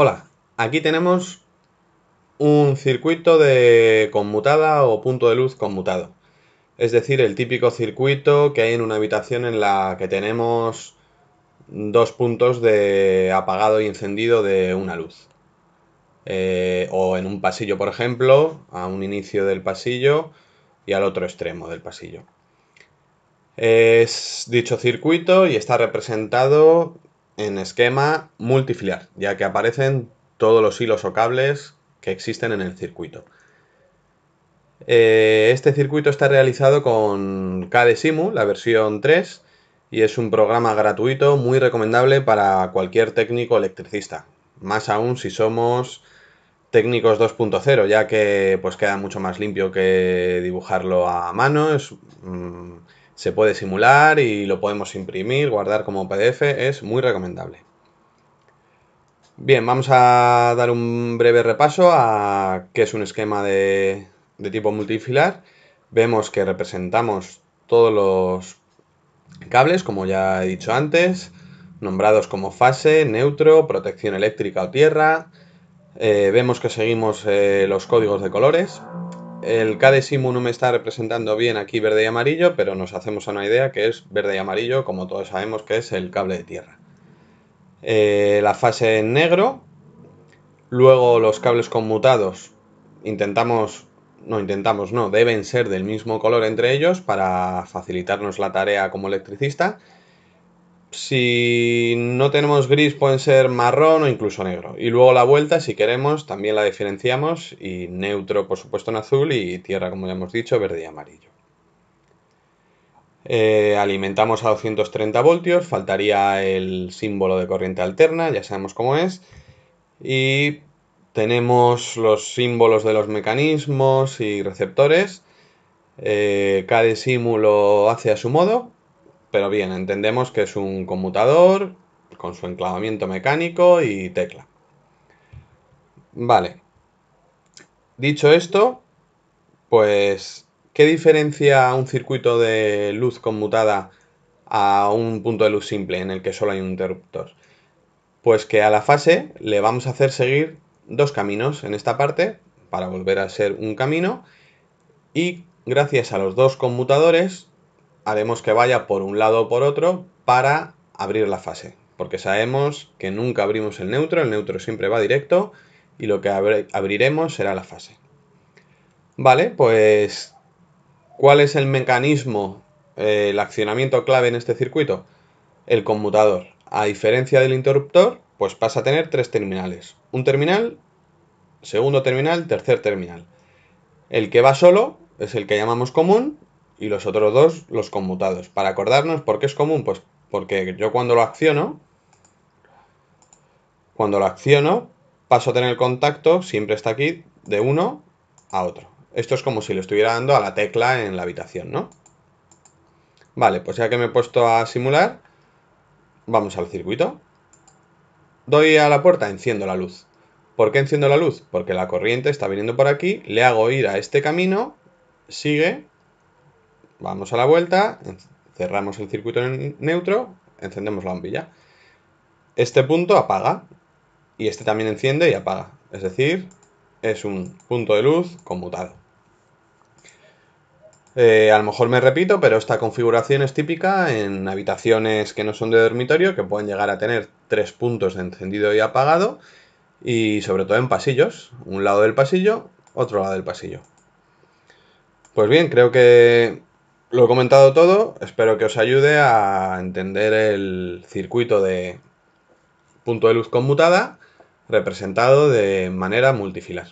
Hola, aquí tenemos un circuito de conmutada o punto de luz conmutado. Es decir, el típico circuito que hay en una habitación en la que tenemos dos puntos de apagado y encendido de una luz. Eh, o en un pasillo, por ejemplo, a un inicio del pasillo y al otro extremo del pasillo. Es dicho circuito y está representado en esquema multifiliar, ya que aparecen todos los hilos o cables que existen en el circuito. Eh, este circuito está realizado con KDSIMU, la versión 3, y es un programa gratuito muy recomendable para cualquier técnico electricista, más aún si somos técnicos 2.0, ya que pues queda mucho más limpio que dibujarlo a mano, mm, se puede simular y lo podemos imprimir, guardar como PDF, es muy recomendable. Bien, vamos a dar un breve repaso a qué es un esquema de, tipo multifilar. Vemos que representamos todos los cables, como ya he dicho antes, nombrados como fase, neutro, protección eléctrica o tierra. Eh, vemos que seguimos eh, los códigos de colores el K de no me está representando bien aquí verde y amarillo, pero nos hacemos una idea que es verde y amarillo, como todos sabemos que es el cable de tierra. Eh, la fase en negro, luego los cables conmutados, intentamos, no intentamos, no, deben ser del mismo color entre ellos para facilitarnos la tarea como electricista. Si no tenemos gris pueden ser marrón o incluso negro. Y luego la vuelta, si queremos, también la diferenciamos y neutro, por supuesto, en azul y tierra, como ya hemos dicho, verde y amarillo. Eh, alimentamos a 230 voltios, faltaría el símbolo de corriente alterna, ya sabemos cómo es. Y tenemos los símbolos de los mecanismos y receptores. Eh, cada símbolo hace a su modo pero bien, entendemos que es un conmutador con su enclavamiento mecánico y tecla. Vale. Dicho esto, pues, ¿qué diferencia un circuito de luz conmutada a un punto de luz simple en el que solo hay un interruptor? Pues que a la fase le vamos a hacer seguir dos caminos en esta parte para volver a ser un camino y gracias a los dos conmutadores haremos que vaya por un lado o por otro para abrir la fase. Porque sabemos que nunca abrimos el neutro, el neutro siempre va directo y lo que abriremos será la fase. Vale, pues ¿cuál es el mecanismo, eh, el accionamiento clave en este circuito? El conmutador. A diferencia del interruptor, pues pasa a tener tres terminales. Un terminal, segundo terminal, tercer terminal. El que va solo es el que llamamos común y los otros dos los conmutados. Para acordarnos, ¿por qué es común? Pues porque yo cuando lo acciono, cuando lo acciono, paso a tener el contacto, siempre está aquí, de uno a otro. Esto es como si lo estuviera dando a la tecla en la habitación, ¿no? Vale, pues ya que me he puesto a simular, vamos al circuito. Doy a la puerta, enciendo la luz. ¿Por qué enciendo la luz? Porque la corriente está viniendo por aquí, le hago ir a este camino, sigue, vamos a la vuelta, cerramos el circuito en neutro, encendemos la bombilla. Este punto apaga y este también enciende y apaga. Es decir, es un punto de luz conmutado. Eh, a lo mejor me repito, pero esta configuración es típica en habitaciones que no son de dormitorio, que pueden llegar a tener tres puntos de encendido y apagado, y sobre todo en pasillos, un lado del pasillo, otro lado del pasillo. Pues bien, creo que lo he comentado todo, espero que os ayude a entender el circuito de punto de luz conmutada representado de manera multifilar.